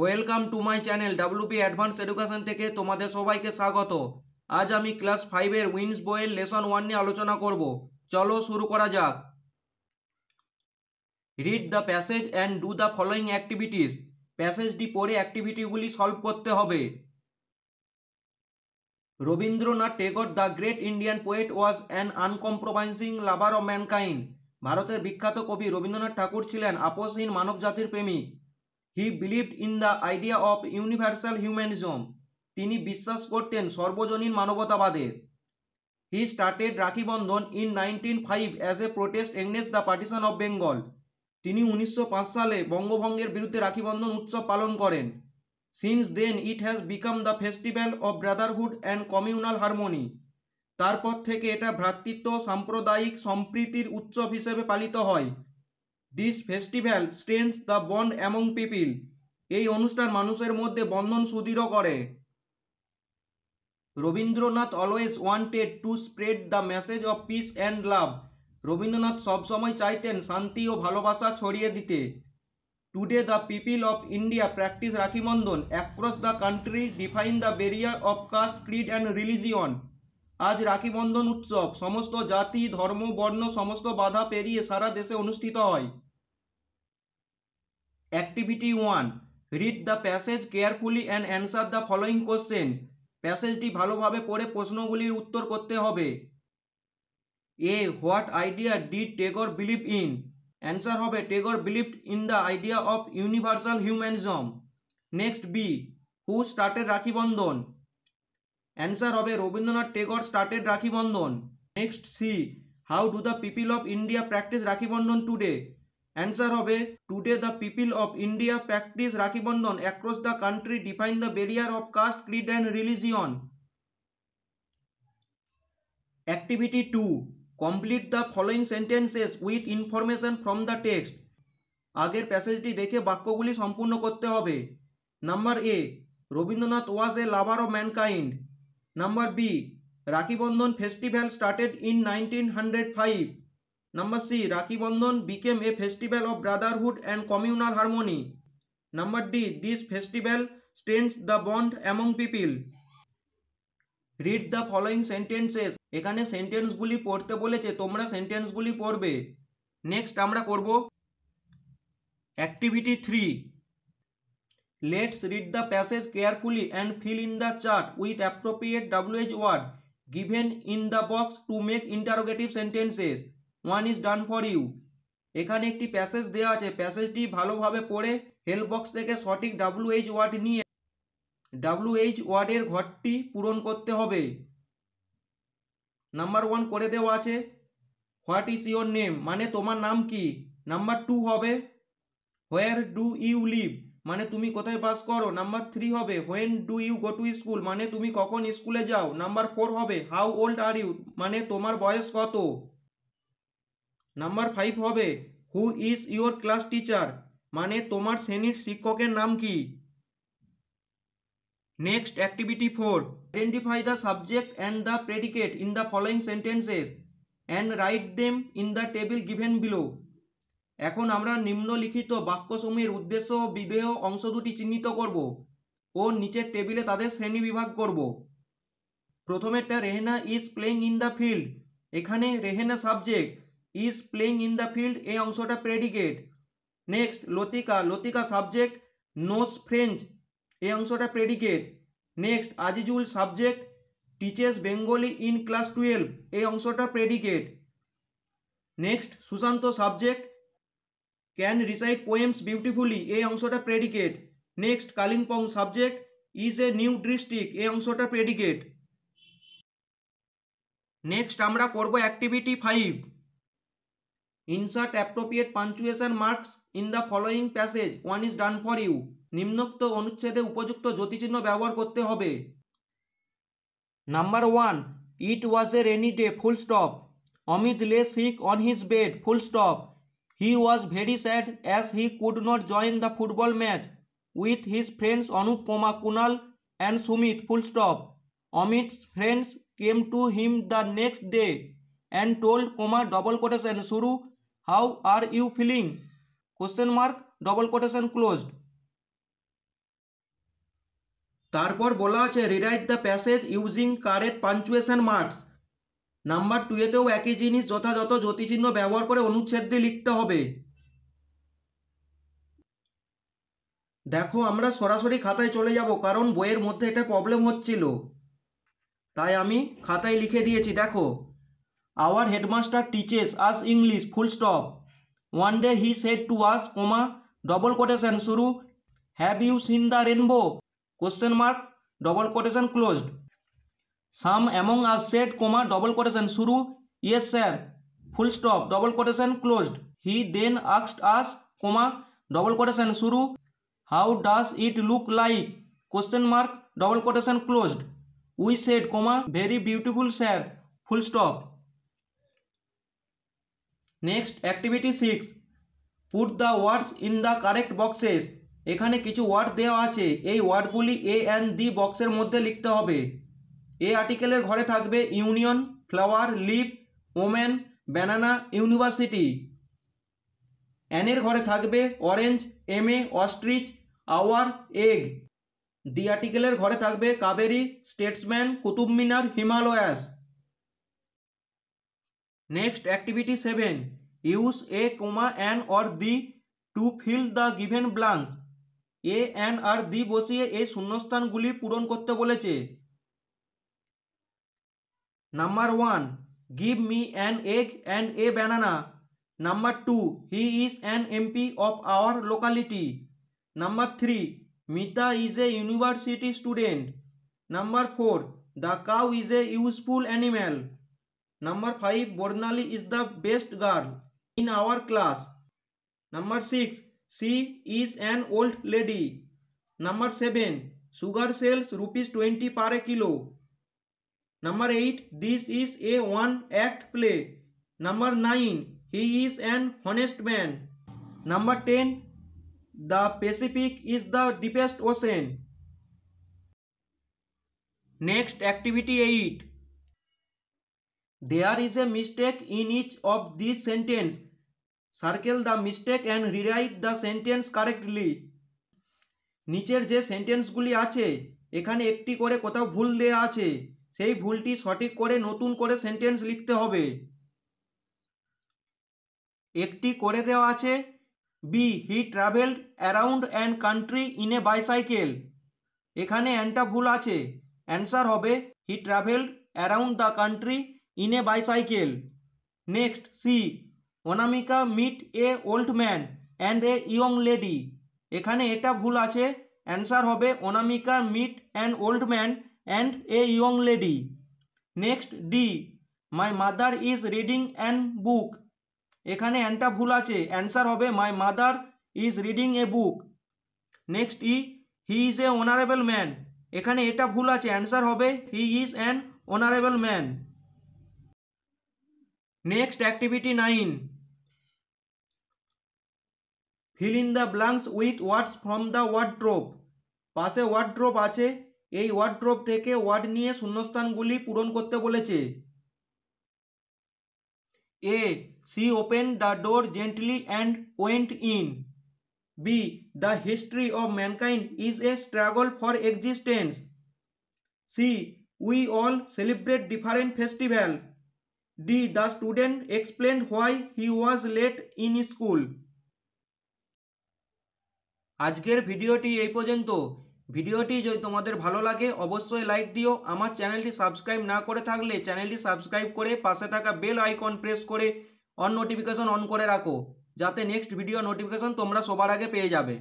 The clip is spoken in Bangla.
Welcome to my channel WP advance education থেকে তোমাদের সবাইকে স্বাগত আজ আমি ক্লাস ফাইভের উইন্স বইয়ের লেসন ওয়ান নিয়ে আলোচনা করব চলো শুরু করা যাক read the passage and do the following activities প্যাসেজটি পড়ে অ্যাক্টিভিটিগুলি সলভ করতে হবে Rabindranath Tagore the great Indian poet was an uncompromising lover of mankind ভারতের বিখ্যাত কবি রবীন্দ্রনাথ ঠাকুর ছিলেন মানব জাতির প্রেমিক he believed in the idea of universal humanism তিনি বিশ্বাস করতেন সর্বজনীন মানবতাবাদে he started Rakhi Bandhan in nineteen five as a protest against the partition of Bengal তিনি উনিশশো সালে বঙ্গভঙ্গের বিরুদ্ধে রাখিবন্ধন উৎসব পালন করেন since then it has become the festival of brotherhood and communal harmony তারপর থেকে এটা ভ্রাতৃত্ব সাম্প্রদায়িক সম্প্রীতির উৎসব হিসেবে পালিত হয় this festival স্ট্রেন্স the bond among people এই অনুষ্ঠান মানুষের মধ্যে বন্ধন সুদৃঢ় করে Rabindranath always wanted to spread the message of piece and love Rabindranath সবসময় চাইতেন শান্তি ও ভালোবাসা ছড়িয়ে দিতে today the people of India practice রাখিমন্দন across the country define the barrier of caste creed and religion আজ রাখি বন্ধন উৎসব সমস্ত জাতি ধর্ম বর্ণ সমস্ত বাধা পেরিয়ে সারা দেশে অনুষ্ঠিত হয় activity one read the passage carefully and answer the following questions প্যাসেজটি ভালোভাবে পড়ে প্রশ্নগুলির উত্তর করতে হবে A what idea did Tagore believe in answer হবে Tagore believe in the idea of universal humanism next B who started Rakhi Bandhan answer হবে Rabindranath Tagore started Rakhi Bandhan next C how do the people of India practise Rakhi Bandhan today answer হবে today the people of India practise Rakhi Bandhan across the country define the barrier of caste creed and religion activity two complete the following sentences with information from the text আগের প্যাসেজটি দেখে বাক্যগুলি সম্পূর্ণ করতে হবে number A Rabindranath was a lover of mankind number B Rakhi Bandhan festival started in nineteen hundred five number C Rakhi Bandhan became a festival of brotherhood and communal harmony number D this festival strengthens the bond among people read the following sentences এখানে সেন্টেন্সগুলি পড়তে বলেছে তোমরা সেন্টেন্সগুলি পড়বে নেক্সট আমরা করব activity three let's read the passage carefully and fill in the chart with appropriate WH word given in the box to make interrogative sentences one is done for you এখানে একটি প্যাসেজ দেওয়া আছে প্যাসেজটি ভালোভাবে পড়ে হেল্প বক্স থেকে সঠিক ডাব্লুএইচ ওয়ার্ড নিয়ে ডাব্লুএইচ ওয়ার্ডের ঘরটি পূরণ করতে হবে নাম্বার ওয়ান করে দেওয়া আছে হোয়াট ইজ ইউর নেম মানে তোমার নাম কি নাম্বার টু হবে হোয়ার ডু ইউ লিভ মানে তুমি কোথায় পাস করো নাম্বার থ্রি হবে when do you go to school মানে তুমি কখন স্কুলে যাও নাম্বার ফোর হবে হাউ ওল্ড আর ইউ মানে তোমার বয়স কত নাম্বার ফাইভ হবে who is your class teacher মানে তোমার শ্রেণীর শিক্ষকের নাম কি next activity four identify the subject and the predicate in the following sentences and write them in the table given below এখন আমরা নিম্নলিখিত বাক্যসমূহের উদ্দেশ্য বিধেয় অংশ দুটি চিহ্নিত করব ও নিচের টেবিলে তাদের শ্রেণী বিভাগ করব প্রথমেরটা Rehena is playing in the field এখানে Rehena subject is playing in the field এই অংশটা predicate next Latika Latika subject knows French এই অংশটা predicate next Azizul subject teaches Bengali in class twelve এই অংশটা predicate next Sushanta subject can recite poems beautifully এই অংশটা predicate next Kalimpong subject is a new district এই অংশটা প্রেডিকেট নেক্সট আমরা করব activity five insert appropriate punctuation marks in the following passage one is done for you নিম্নোক্ত অনুচ্ছেদে উপযুক্ত জ্যোতিচিহ্ন ব্যবহার করতে হবে number one it was a rainy day full stop Amit lay sick on his bed full stop he was very sad as he could not join the football match with his friends Anupama Kunal and Sumit full stop Amit friends came to him the next day and told comma double quotation শুরু how are you feeling question mark double quotation closed তারপর বলা আছে rewrite the passage using correct punctuation marks number টুয়েতেও একই জিনিস যথাযথ জ্যোতিচিহ্ন ব্যবহার করে দিয়ে লিখতে হবে দেখো আমরা সরাসরি খাতায় চলে যাব কারণ বইয়ের মধ্যে এটা প্রবলেম হচ্ছিল তাই আমি খাতায় লিখে দিয়েছি দেখো our headmaster teaches us English full stop one day he said to us comma double quotation শুরু have you seen the rainbow question mark double quotation closed some among us said comma double quotation শুরু yes sir full stop double quotation closed he then আক্সড আস কোমা ডবল কোটেশন শুরু how does it look like question mark double quotation closed we said comma very beautiful sir full stop next activity six put the words in the correct boxes এখানে কিছু ওয়ার্ড দেওয়া আছে এই ওয়ার্ডগুলি এ অ্যান্ড দি বক্সের মধ্যে লিখতে হবে এই আর্টিকেলের ঘরে থাকবে union flower leaf woman banana university অ্যানের ঘরে থাকবে orange M A ostrich hour egg the আর্টিকেলের ঘরে থাকবে Kaveri Statesman Qutub Minar Himalayas next activity seven use a comma an or the to fill the given blanks a an or the বসিয়ে এই শূন্যস্থানগুলি পূরণ করতে বলেছে Number 1. Give me an egg and a banana. Number 2. He is an MP of our locality. Number 3. Mita is a university student. Number 4. The cow is a useful animal. Number 5. Bornali is the best girl in our class. Number 6. She is an old lady. Number 7. Sugar sells rupees 20 per kilo. Number eight this is a one act play number nine he is an honest man number ten the Pacific is the deepest ocean next activity eight there is a mistake in each of this sentence circle the mistake and rewrite the sentence correctly নিচের যে সেন্টেন্সগুলি আছে এখানে একটি করে কোথাও ভুল দেয়া আছে সেই ভুলটি সঠিক করে নতুন করে সেন্টেন্স লিখতে হবে একটি করে দেওয়া আছে B he travelled around and country in a bicycle এখানে অ্যানটা ভুল আছে অ্যান্সার হবে he travelled around the country in a bicycle next C Anamika meet a old man and a young lady এখানে এটা ভুল আছে অ্যান্সার হবে Anamika meet and old man and a young lady next D my mother is reading an book এখানে অ্যানটা ভুল আছে অ্যান্সার হবে my mother is reading a book next E he is a honourable man এখানে এটা ভুল আছে অ্যান্সার হবে he is an honourable man next activity nine fill in the blanks with words from the wardrobe পাশে ওয়ার্ড্রোপ আছে এই ওয়ার্ড্রোপ থেকে ওয়ার্ড নিয়ে শূন্যস্থানগুলি পূরণ করতে বলেছে A she open the door gently and went in B the history of mankind is a struggle for existence C we all celebrate different festival D the student explain why he was late in school আজকের ভিডিওটি এই পর্যন্ত ভিডিওটি যদি তোমাদের ভালো লাগে অবশ্যই লাইক দিও আমার চ্যানেলটি সাবস্ক্রাইব না করে থাকলে চ্যানেলটি সাবস্ক্রাইব করে পাশে থাকা বেল আইকন প্রেস করে অন নোটিফিকেশন অন করে রাখো যাতে নেক্সট ভিডিও নোটিফিকেশন তোমরা সবার আগে পেয়ে যাবে